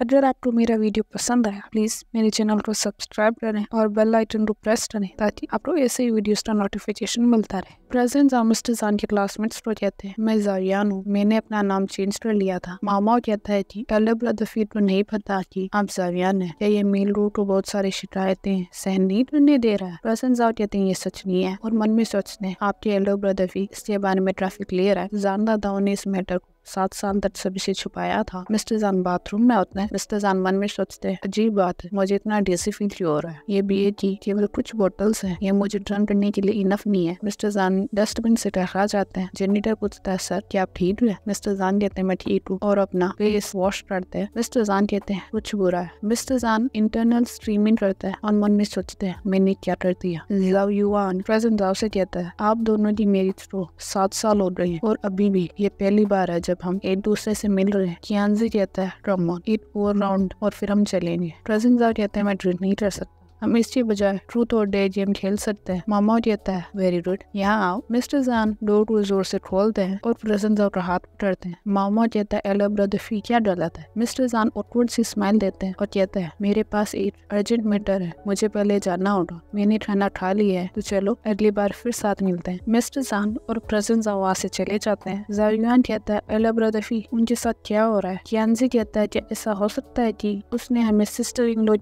अगर आपको मेरा वीडियो पसंद आया प्लीज़ मेरे चैनल को सब्सक्राइब करें और बेल आइकन को प्रेस करें ताकि आपको ऐसे ही वीडियोस का नोटिफिकेशन मिलता रहे प्रेजेंट जान के क्लासमेट्स को कहते हैं मैं जारियान हूँ मैंने अपना नाम चेंज कर लिया था मामा कहता है कि अल्लाह ब्रदफीर को नहीं पता कि आप जारियान है क्या ये मेल रू को बहुत सारी शिकायतें सहन नहीं करने दे रहा है प्रेजेंट जाओ कहते हैं ये सच नहीं है और मन में सोचते हैं आपके अल्लाह ब्रदफी इसके बारे में ट्रैफिक ले रहा है दादाओं ने इस मैटर को सात साल तक सबसे छुपाया था मिस्टर जान बाथरूम में होते हैं मिस्टर जान मन में सोचते हैं अजीब बात है मुझे इतना डेसी फील क्यों हो रहा है ये बी की केवल कुछ बोटल्स है ये मुझे ड्रन करने के लिए इनफ नहीं है मिस्टर जान डस्टबिन से टहरा जाते हैं जेनिटर पूछता है सर क्या आप ठीक है मिस्टर जान कहते हैं मैं ठीक हूँ और अपना फेस वॉश करते हैं मिस्टर जान कहते हैं कुछ बुरा है मिस्टर जान इंटरनल स्ट्रीमिंग करता है और मन में सोचते हैं मैंने क्या कर दिया लव युवान प्रेजेंट राव से कहता है आप दोनों की मेरी थ्रो तो सात साल हो रही है और अभी भी ये पहली बार है जब जब हम एक दूसरे से मिल रहे हैं कियानजी कहता है drum on it over round और फिर हम चलेंगे ट्रेजेंट कहते हैं मैं ड्रिंक नहीं कर सकता हम इसके बजाय ट्रूथ और डे गेम खेल सकते हैं मामा कहता है वेरी गुड यहाँ आओ मिस्टर जान डोर को जोर से खोलते हैं और प्रेजेंस और हाथ पकड़ते हैं मामा कहता है एलो ब्रदर फी क्या गलत है मिस्टर जान ऑटवर्ड सी स्माइल देते हैं और कहते हैं मेरे पास एक अर्जेंट मैटर है मुझे पहले जाना होगा मैंने खाना खा लिया है तो चलो अगली बार फिर साथ मिलते हैं मिस्टर जान और प्रेजेंस जाओ वहाँ से चले जाते हैं जारियान कहता है एलो ब्रदर फी उनके साथ क्या हो रहा है कहता है क्या ऐसा हो सकता है की उसने हमें सिस्टर इन लो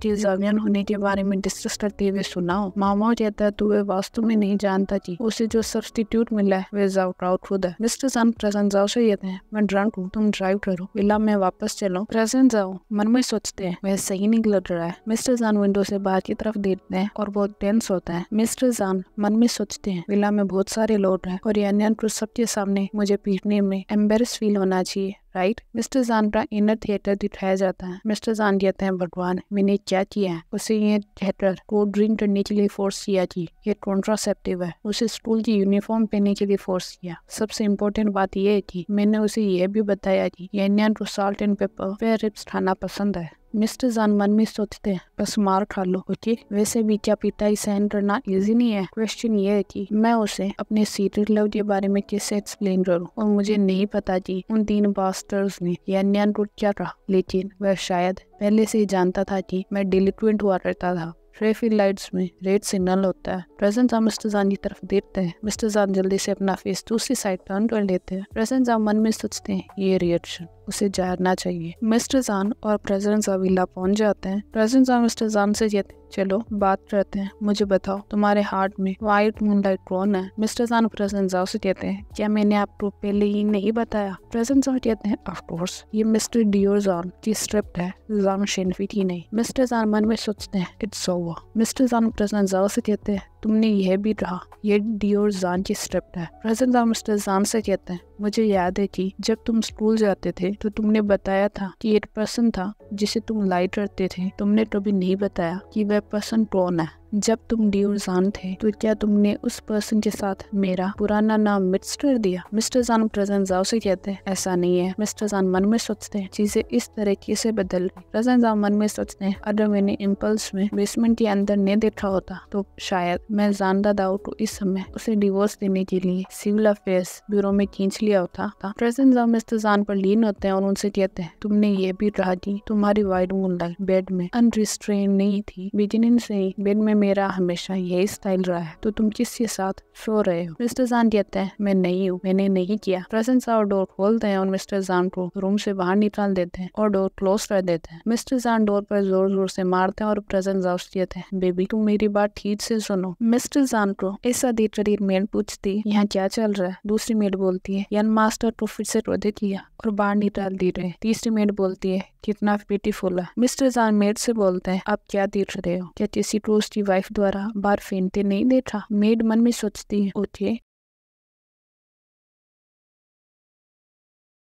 होने के बारे में डिस्कस करते हुए सुनाओ मामा कहता है तू वे वास्तव में नहीं जानता कि उसे जो सब्सटीट्यूट मिला है खुद है मिस्टर सन प्रेजेंट जाओ से कहते हैं मैं ड्रंक हूँ तुम ड्राइव करो बिला मैं वापस चलो प्रेजेंट जाओ मन में सोचते हैं वह सही निकल रहा है मिस्टर जान विंडो से बाहर की तरफ देखते हैं और बहुत टेंस होता है मिस्टर जान मन में सोचते हैं विला में बहुत सारे लोग हैं और ये अन्य सबके सामने मुझे पीटने में एम्बेरस फील होना चाहिए राइट मिस्टर जान का इनर थिएटर दिखाया जाता है मिस्टर जान कहते हैं भगवान मैंने क्या किया है उसे ये थिएटर को ड्रिंक करने के लिए फोर्स किया जी ये कॉन्ट्रासेप्टिव है उसे स्कूल की यूनिफॉर्म पहनने के लिए फोर्स किया सबसे इम्पोर्टेंट बात यह है की मैंने उसे यह भी बताया कि यह को साल्ट एंड पेपर पे रिप्स खाना पसंद है मिस्टर जानमन में सोचते हैं बस मार खा लो ओके वैसे भी क्या ही सहन करना इजी नहीं है क्वेश्चन ये है कि मैं उसे अपने सीरियल लव के बारे में कैसे एक्सप्लेन करूं और मुझे नहीं पता कि उन तीन बास्टर्स ने या न्यान क्या कहा लेकिन वह शायद पहले से ही जानता था कि मैं डिलिक्वेंट हुआ करता था ट्रैफिक लाइट्स में रेड सिग्नल होता है प्रेजेंट साहब मिस्टर जान की तरफ देखते हैं मिस्टर जान जल्दी से अपना फेस दूसरी साइड टर्न कर लेते हैं प्रेजेंट साहब मन में सोचते हैं ये रिएक्शन उसे जानना चाहिए मिस्टर जान और प्रेजेंट साहब पहुंच जाते हैं प्रेजेंट साहब मिस्टर जान से कहते चलो बात करते हैं मुझे बताओ तुम्हारे हार्ट में व्हाइट मून लाइट कौन है मिस्टर जान प्रेजेंट जाओ कहते हैं क्या मैंने आपको पहले ही नहीं बताया प्रेजेंट जान कहते हैं ऑफकोर्स ये मिस्टर डियोर जान की स्क्रिप्ट है जान शेनफी की नहीं मिस्टर जान मन में सोचते हैं इट्स ओवर मिस्टर जान प्रेजेंट जाओ कहते हैं तुमने यह भी कहा यह डी और जान की स्क्रिप्ट है प्रेजेंट और मिस्टर जान से कहते हैं मुझे याद है कि जब तुम स्कूल जाते थे तो तुमने बताया था कि एक पर्सन था जिसे तुम लाइट करते थे तुमने कभी नहीं बताया कि वह पर्सन कौन है जब तुम डियर जान थे तो क्या तुमने उस पर्सन के साथ मेरा पुराना नाम मिस्टर दिया मिस्टर जान प्रेजेंट जाओ से कहते हैं ऐसा नहीं है मिस्टर जान मन में सोचते हैं चीजें इस तरीके से बदल प्रेजेंट जाओ मन में सोचते हैं अगर मैंने इम्पल्स में बेसमेंट के अंदर नहीं देखा होता तो शायद मैं जानदा दाऊ को इस समय उसे डिवोर्स देने के लिए सिविल अफेयर्स ब्यूरो में खींच लिया होता था प्रेजेंट जाओ मिस्टर जान पर लीन होते हैं और उनसे कहते हैं तुमने ये भी रहा दी तुम्हारी वाइड मून बेड में अनरिस्ट्रेन नहीं थी बिजनेस से बेड में मेरा हमेशा यही स्टाइल रहा है तो तुम किसके साथ सो रहे हो मिस्टर जान कहते हैं मैं नहीं हूँ मैंने नहीं किया प्रेजेंस और डोर खोलते हैं और मिस्टर जान को रूम से बाहर निकाल देते हैं और डोर क्लोज कर देते हैं मिस्टर जान डोर पर जोर जोर से मारते हैं और प्रेजेंस आउट कहते हैं बेबी तुम मेरी बात ठीक से सुनो मिस्टर जान को ऐसा देख कर एक मेड पूछती यहाँ क्या चल रहा है दूसरी मेड बोलती है यन मास्टर को फिर से क्रोधित किया और बाहर निकाल दी रहे तीसरी मेड बोलती है कितना ब्यूटीफुल है मिस्टर जान मेड से बोलते हैं आप क्या देख रहे हो क्या किसी को उसकी वाइफ द्वारा बार फेंते नहीं देखा मेड मन में सोचती है ओके